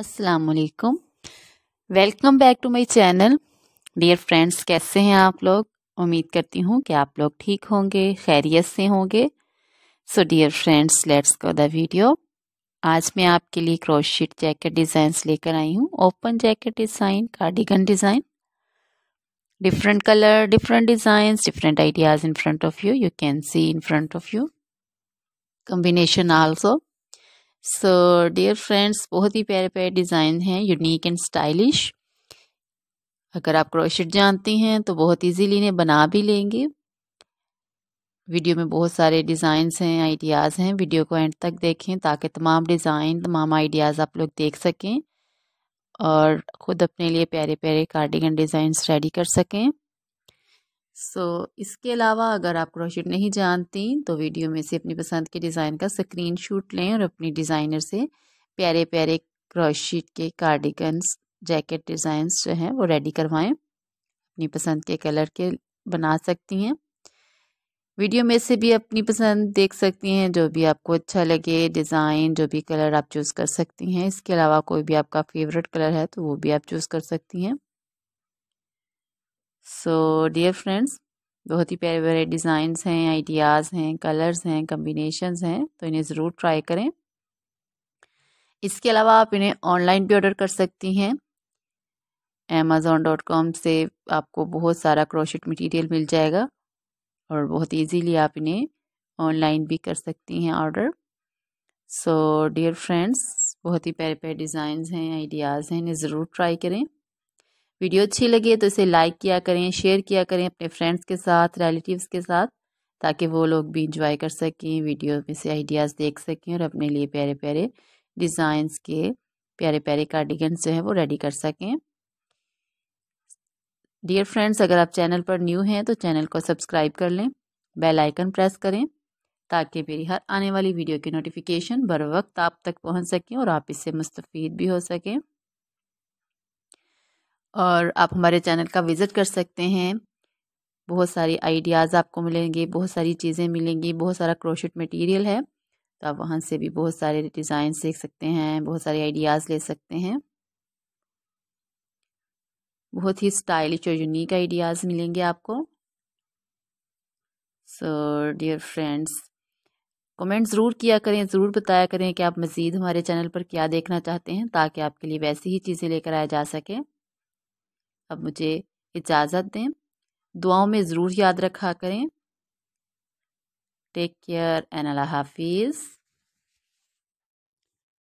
असलकुम welcome back to my channel dear friends कैसे हैं आप लोग उम्मीद करती हूँ कि आप लोग ठीक होंगे खैरियत से होंगे so dear friends let's go the video आज मैं आपके लिए शीट जैकेट डिजाइन लेकर आई हूँ open jacket design cardigan design different colour different design different ideas in front of you you can see in front of you combination also so dear friends बहुत ही प्यारे प्यारे डिज़ाइन हैं unique and stylish अगर आप crochet जानती हैं तो बहुत इजीली इन्हें बना भी लेंगे वीडियो में बहुत सारे डिज़ाइंस हैं आइडियाज़ हैं वीडियो को एंड तक देखें ताकि तमाम डिज़ाइन तमाम आइडियाज़ आप लोग देख सकें और ख़ुद अपने लिए प्यारे प्यारे कार्डिगन डिज़ाइंस रेडी कर सकें सो so, इसके अलावा अगर आप क्रोशेट नहीं जानती तो वीडियो में से अपनी पसंद के डिज़ाइन का स्क्रीन शूट लें और अपनी डिज़ाइनर से प्यारे प्यारे क्रोशेट के कार्डिगन्स जैकेट डिज़ाइंस जो हैं वो रेडी करवाएं अपनी पसंद के कलर के बना सकती हैं वीडियो में से भी अपनी पसंद देख सकती हैं जो भी आपको अच्छा लगे डिज़ाइन जो भी कलर आप चूज़ कर सकती हैं इसके अलावा कोई भी आपका फेवरेट कलर है तो वो भी आप चूज़ कर सकती हैं सो डियर फ्रेंड्स बहुत ही प्यारे प्यारे डिज़ाइंस हैं आइडियाज़ हैं कलर्स हैं कम्बिनेशनस हैं तो इन्हें ज़रूर ट्राई करें इसके अलावा आप इन्हें ऑनलाइन भी ऑर्डर कर सकती हैं अमेज़ोन डॉट कॉम से आपको बहुत सारा क्रोशेट मटीरियल मिल जाएगा और बहुत ईजीली आप इन्हें ऑनलाइन भी कर सकती हैं ऑर्डर सो डियर फ्रेंड्स बहुत ही प्यारे प्यारे डिज़ाइंस हैं आइडियाज़ हैं इन्हें ज़रूर ट्राई करें वीडियो अच्छी लगे तो इसे लाइक किया करें शेयर किया करें अपने फ्रेंड्स के साथ रिलेटिव्स के साथ ताकि वो लोग भी इंजॉय कर सकें वीडियो में से आइडियाज़ देख सकें और अपने लिए प्यारे प्यारे डिज़ाइंस के प्यारे प्यारे कार्डिगन्स जो हैं वो रेडी कर सकें डियर फ्रेंड्स अगर आप चैनल पर न्यू हैं तो चैनल को सब्सक्राइब कर लें बेल आइकन प्रेस करें ताकि मेरी हर आने वाली वीडियो की नोटिफिकेशन बर वक्त आप तक पहुंच सकें और आप इससे मुस्तफ़ भी हो सकें और आप हमारे चैनल का विज़िट कर सकते हैं बहुत सारे आइडियाज़ आपको मिलेंगे बहुत सारी चीज़ें मिलेंगी बहुत सारा क्रोशेट मटेरियल है तो आप वहाँ से भी बहुत सारे डिज़ाइन सीख सकते हैं बहुत सारे आइडियाज़ ले सकते हैं बहुत ही स्टाइलिश और यूनिक आइडियाज़ मिलेंगे आपको सो डियर फ्रेंड्स कमेंट ज़रूर किया करें ज़रूर बताया करें कि आप मज़ीद हमारे चैनल पर क्या देखना चाहते हैं ताकि आपके लिए वैसी ही चीज़ें लेकर आया जा सके अब मुझे इजाज़त दें दुआओं में ज़रूर याद रखा करें टेक केयर एंड अल्लाह हाफिज़